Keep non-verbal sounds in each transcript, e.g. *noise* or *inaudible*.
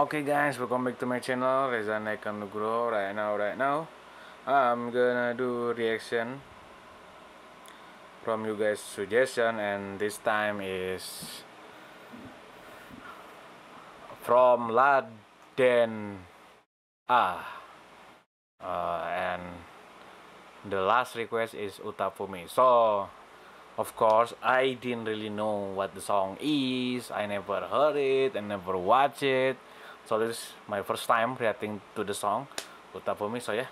Okay guys, welcome back to my channel Reza Nekan Nugroho Right now, right now I'm gonna do reaction From you guys suggestion And this time is From Laden A uh, And The last request is Utafumi So of course I didn't really know what the song is I never heard it I never watched it so this is my first time reacting to the song Uta me, so yeah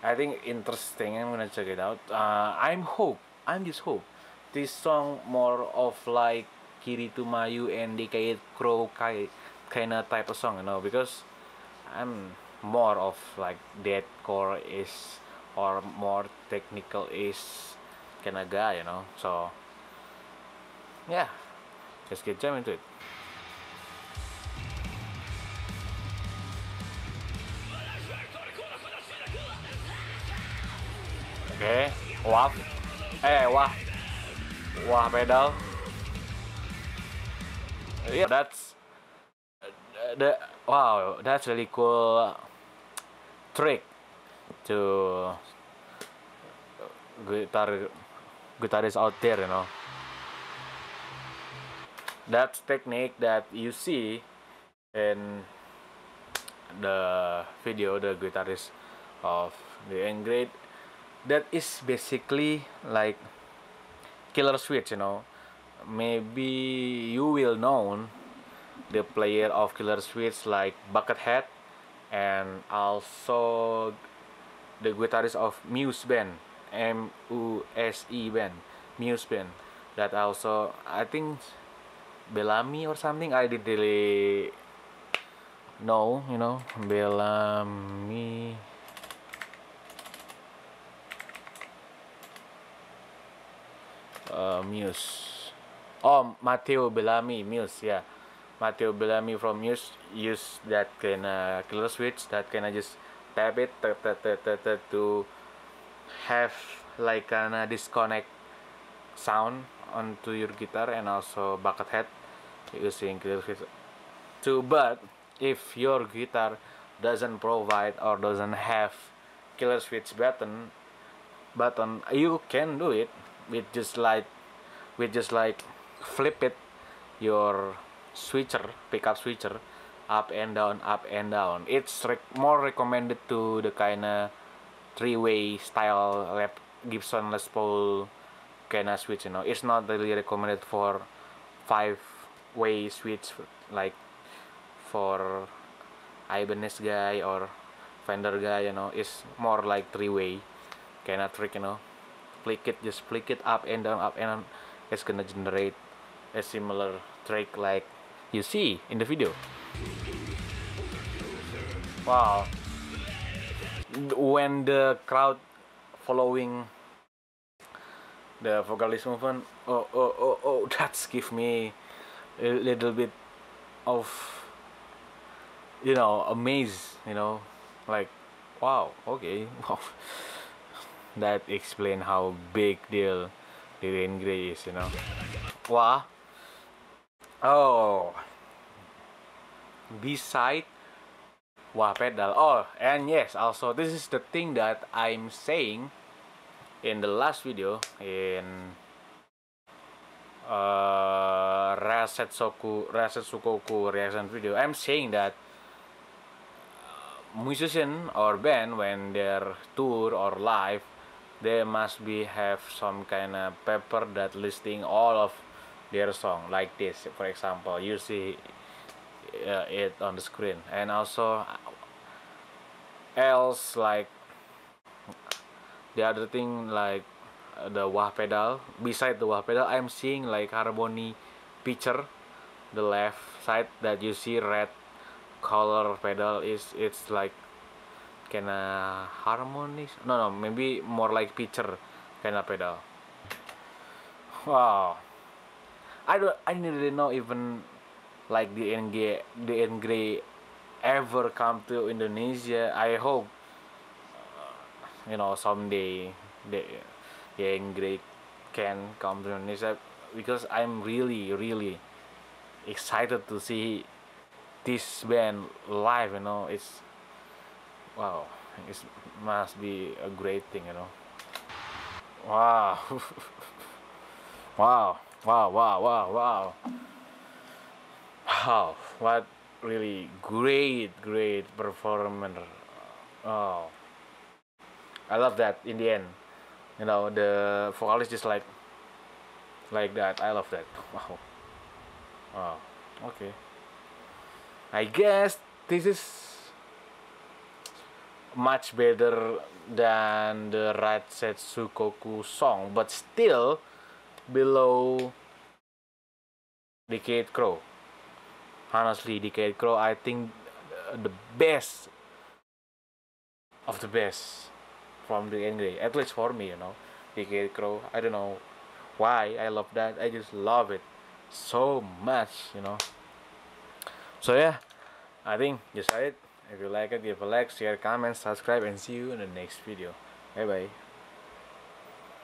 I think interesting I'm gonna check it out uh, I'm hope I'm just hope this song more of like mayu and decayed Crow kinda type of song you know because I'm more of like core is or more technical is kinda guy you know so yeah let's get jam into it Okay. What? Eh. what? What, man? Yeah, that's. the, wow, that's really cool trick to guitar guitarists out there, you know. That's technique that you see in the video the guitarist of the N grade that is basically like killer switch you know maybe you will know the player of killer switch like buckethead and also the guitarist of muse band m-u-s-e band muse band that also i think bellamy or something i didn't really know you know bellamy Uh, Muse. Oh, Matteo Bellamy, Muse, yeah. Matteo Bellamy from Muse use that kind of killer switch that kind of just tap it tap, tap, tap, tap, -t to have like kind uh, disconnect sound onto your guitar and also bucket head using killer switch. Too But if your guitar doesn't provide or doesn't have killer switch button button you can do it we just like we just like flip it your switcher pickup switcher up and down up and down it's rec more recommended to the kind of three-way style lap Gibson Les Paul kind of switch you know it's not really recommended for five-way switch like for Ibanez guy or Fender guy you know it's more like three-way kind of trick you know flick it just flick it up and down up and down it's gonna generate a similar track like you see in the video wow when the crowd following the vocalist movement oh oh oh oh *laughs* that's give me a little bit of you know amaze you know like wow okay *laughs* wow that explain how big deal Dorian Gray is, you know. Wah. Oh. Beside wah pedal. Oh, and yes, also this is the thing that I'm saying in the last video in uh, reset sukoku reaction video. I'm saying that uh, musician or band when their tour or live they must be have some kind of paper that listing all of their song like this for example you see uh, it on the screen and also else like the other thing like the wah pedal beside the wah pedal I'm seeing like harmony picture the left side that you see red color pedal is it's like kind of uh, harmonies no no maybe more like pitcher kind of pedal wow I don't I didn't really know even like the NG the NG ever come to Indonesia I hope uh, you know someday the the NG can come to Indonesia because I'm really really excited to see this band live you know it's wow it must be a great thing you know wow *laughs* wow wow wow wow wow wow what really great great performer oh i love that in the end you know the vocalist just like like that i love that *laughs* wow wow okay i guess this is much better than the Ratsetsu Sukoku song, but still below Decade Crow. Honestly, Decade Crow, I think the best of the best from the Angry, at least for me, you know. Decade Crow, I don't know why I love that, I just love it so much, you know. So, yeah, I think said it. If you like it, give a like, share, comment, subscribe and see you in the next video. Bye bye.